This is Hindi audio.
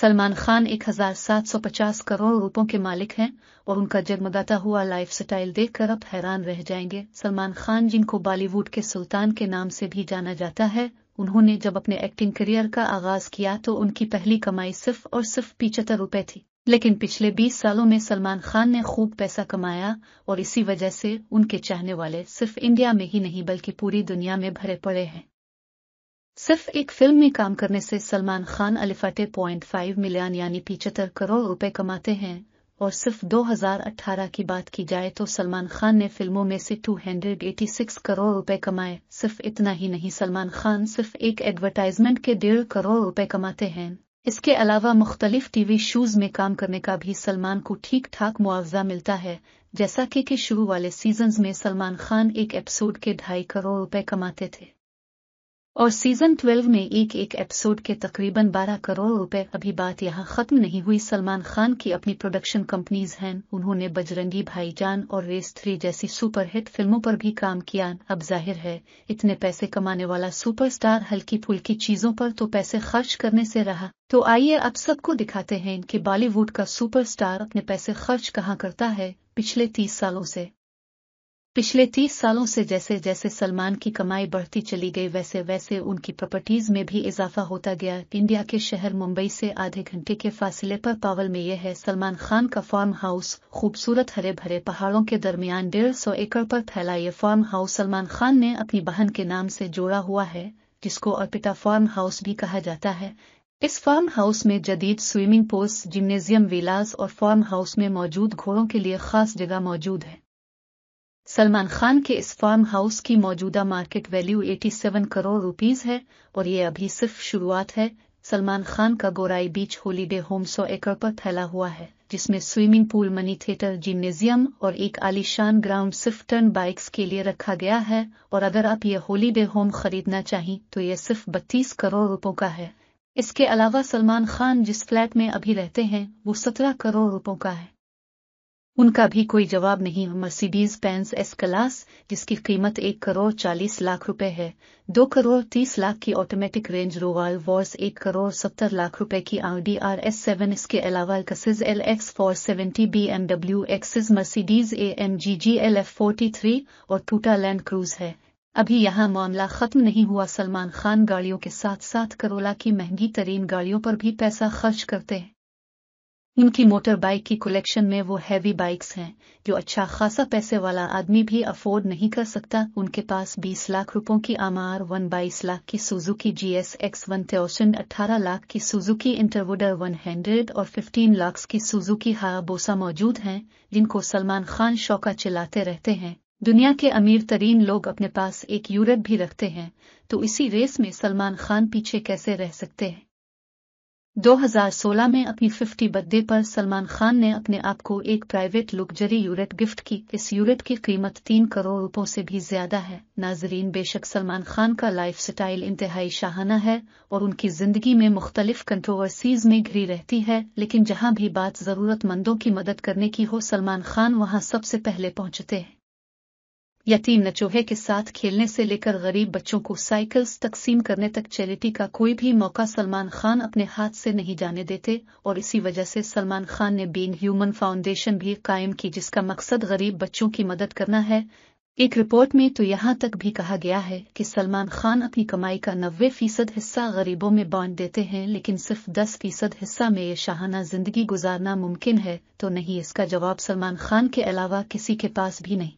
सलमान खान 1750 करोड़ रुपयों के मालिक हैं और उनका जगमगाता हुआ लाइफस्टाइल देखकर आप हैरान रह जाएंगे सलमान खान जिनको बॉलीवुड के सुल्तान के नाम से भी जाना जाता है उन्होंने जब अपने एक्टिंग करियर का आगाज किया तो उनकी पहली कमाई सिर्फ और सिर्फ पिचहत्तर रुपए थी लेकिन पिछले 20 सालों में सलमान खान ने खूब पैसा कमाया और इसी वजह से उनके चाहने वाले सिर्फ इंडिया में ही नहीं बल्कि पूरी दुनिया में भरे पड़े हैं सिर्फ एक फिल्म में काम करने से सलमान खान अलिफाटे पॉइंट फाइव मिलियन यानी पिचहत्तर करोड़ रुपए कमाते हैं और सिर्फ 2018 की बात की जाए तो सलमान खान ने फिल्मों में से 286 करोड़ रुपए कमाए सिर्फ इतना ही नहीं सलमान खान सिर्फ एक एडवर्टाइजमेंट के डेढ़ करोड़ रुपए कमाते हैं इसके अलावा मुख्तलिफ टीवी शोज में काम करने का भी सलमान को ठीक ठाक मुआवजा मिलता है जैसा कि, शुरू वाले सीजन में सलमान खान एक एपिसोड के ढाई करोड़ रुपए कमाते थे और सीजन 12 में एक एक एपिसोड के तकरीबन 12 करोड़ रुपए अभी बात यहाँ खत्म नहीं हुई सलमान खान की अपनी प्रोडक्शन कंपनीज हैं उन्होंने बजरंगी भाईजान और रेस थ्री जैसी सुपरहिट फिल्मों पर भी काम किया अब जाहिर है इतने पैसे कमाने वाला सुपरस्टार हल्की फुल्की चीजों पर तो पैसे खर्च करने से रहा तो आइए अब सबको दिखाते हैं की बॉलीवुड का सुपर अपने पैसे खर्च कहाँ करता है पिछले तीस सालों ऐसी पिछले तीस सालों से जैसे जैसे सलमान की कमाई बढ़ती चली गई वैसे वैसे उनकी प्रॉपर्टीज में भी इजाफा होता गया इंडिया के शहर मुंबई से आधे घंटे के फासले पर पावल में यह है सलमान खान का फार्म हाउस खूबसूरत हरे भरे पहाड़ों के दरमियान डेढ़ सौ एकड़ पर फैला यह फार्म हाउस सलमान खान ने अपनी बहन के नाम से जोड़ा हुआ है जिसको अर्पिता फार्म हाउस भी कहा जाता है इस फार्म हाउस में जदीद स्विमिंग पूल्स जिम्नेजियम विलास और फार्म हाउस में मौजूद घोड़ों के लिए खास जगह मौजूद है सलमान खान के इस फार्म हाउस की मौजूदा मार्केट वैल्यू 87 करोड़ रुपीस है और ये अभी सिर्फ शुरुआत है सलमान खान का गोराई बीच होलीडे होम सौ एकड़ पर फैला हुआ है जिसमें swimming pool mini theatre gymnasium और एक आलीशान ग्राउंड सिर्फ टर्न बाइक्स के लिए रखा गया है और अगर आप ये होलीडे होम खरीदना चाहें तो ये सिर्फ बत्तीस करोड़ रुपयों का है इसके अलावा सलमान खान जिस फ्लैट में अभी रहते हैं वो सत्रह करोड़ रुपयों का है उनका भी कोई जवाब नहीं मर्सिडीज पैंस एस क्लास जिसकी कीमत एक करोड़ चालीस लाख रुपए है दो करोड़ तीस लाख की ऑटोमेटिक रेंज रोवाल वॉर्स एक करोड़ सत्तर लाख रुपए की आउडी आर एस सेवन इसके अलावा कसिज L X four seventy B M W X six Mercedes A M G G L F forty three और टूटा लैंड क्रूज है अभी यहाँ मामला खत्म नहीं हुआ सलमान खान गाड़ियों के साथ साथ करोला की महंगी तरीन गाड़ियों पर भी पैसा खर्च करते हैं इनकी मोटर बाइक की कलेक्शन में वो हैवी बाइक्स हैं जो अच्छा खासा पैसे वाला आदमी भी अफोर्ड नहीं कर सकता उनके पास 20 लाख रुपयों की आमार वन बाईस लाख की Suzuki G S X one thousand अठारह लाख की सुजुकी इंटरवुडर वन हंड्रेड और फिफ्टीन लाख की सुजुकी हाबोसा मौजूद हैं जिनको सलमान खान शौका चलाते रहते हैं दुनिया के अमीर तरीन लोग अपने पास एक यूरट भी रखते हैं तो इसी रेस में सलमान खान पीछे कैसे रह सकते हैं 2016 में अपनी 50 बर्थडे पर सलमान खान ने अपने आप को एक प्राइवेट लग्जरी यूरेट गिफ्ट की इस यूरेट की कीमत तीन करोड़ रुपयों से भी ज्यादा है नाजरीन बेशक सलमान खान का लाइफ स्टाइल इंतहाई शाहाना है और उनकी जिंदगी में मुख्तलिफ कंट्रोवर्सीज में घिरी रहती है लेकिन जहां भी बात जरूरतमंदों की मदद करने की हो सलमान खान वहाँ सबसे पहले पहुंचते हैं यतीम नचोहे के साथ खेलने से लेकर गरीब बच्चों को साइकिल्स तकसीम करने तक चैरिटी का कोई भी मौका सलमान खान अपने हाथ से नहीं जाने देते और इसी वजह से सलमान खान ने बीन ह्यूमन फाउंडेशन भी कायम की जिसका मकसद गरीब बच्चों की मदद करना है एक रिपोर्ट में तो यहाँ तक भी कहा गया है कि सलमान खान अपनी कमाई का नब्बे फीसद हिस्सा गरीबों में बांट देते हैं लेकिन सिर्फ दस फीसद हिस्सा में ये शाहाना जिंदगी गुजारना मुमकिन है तो नहीं इसका जवाब सलमान खान के अलावा किसी के पास भी नहीं